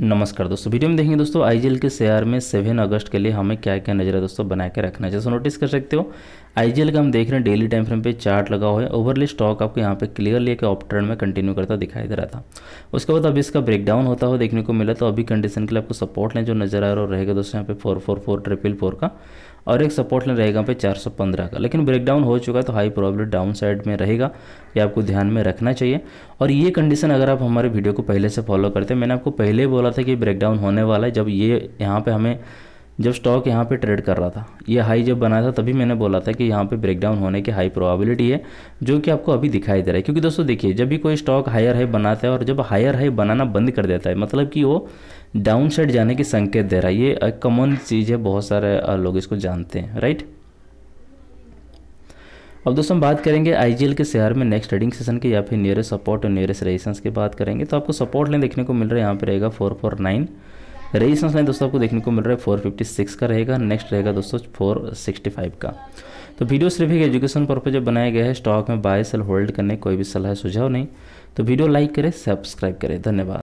नमस्कार दोस्तों वीडियो में देखेंगे दोस्तों आईजीएल के शेयर में सेवन अगस्त के लिए हमें क्या क्या नजर है दोस्तों बना के रखना जैसे नोटिस कर सकते हो आईजीएल का हम देख रहे हैं डेली टाइम फ्रेम पे चार्ट लगा हुआ है ओवरली स्टॉक आपको यहाँ पे क्लियरली एक ऑप ट्रेंड में कंटिन्यू करता दिखाई दे रहा था उसके बाद अभी इसका ब्रेकडाउन होता हुआ देखने को मिला तो अभी कंडीशन के लिए आपको सपोर्ट लें जो नजर आ रहा रहेगा दोस्तों यहाँ पे four four four triple four का और एक सपोर्ट लाइन रहेगा पे 415 का लेकिन ब्रेकडाउन हो चुका है तो हाई प्रॉब्लम डाउन साइड में रहेगा ये आपको ध्यान में रखना चाहिए और ये कंडीशन अगर आप हमारे वीडियो को पहले से फॉलो करते हैं मैंने आपको पहले बोला था कि ब्रेकडाउन होने वाला है जब ये यहाँ पर हमें जब स्टॉक यहाँ पे ट्रेड कर रहा था ये हाई जब बना था तभी मैंने बोला था कि यहाँ पे ब्रेकडाउन होने की हाई प्रोबेबिलिटी है जो कि आपको अभी दिखाई दे रहा है क्योंकि दोस्तों देखिए जब भी कोई स्टॉक हायर हाई बनाता है और जब हायर हाई बनाना बंद कर देता है मतलब कि वो डाउन साइड जाने के संकेत दे रहा है ये कॉमन चीज़ है बहुत सारे लोग इसको जानते हैं राइट अब दोस्तों हम बात करेंगे आईजीएल के शेयर में नेक्स्ट ट्रेडिंग सेशन के या फिर नियरेस्ट सपोर्ट और नियरेस्ट रेजिस्टेंस की बात करेंगे तो आपको सपोर्ट लाइन देखने को मिल रहा है यहाँ पर रहेगा four four nine resistance line दोस्तों आपको देखने को मिल रहा है फोर फिफ्टी सिक्स का रहेगा नेक्स्ट रहेगा दोस्तों फोर सिक्सटी फाइव का तो वीडियो सिर्फ एक एजुकेशन पर्पज जब बनाया गया है स्टॉक में बाय सेल होल्ड करने कोई भी सलाह सुझाव नहीं तो वीडियो लाइक करें सब्सक्राइब करें धन्यवाद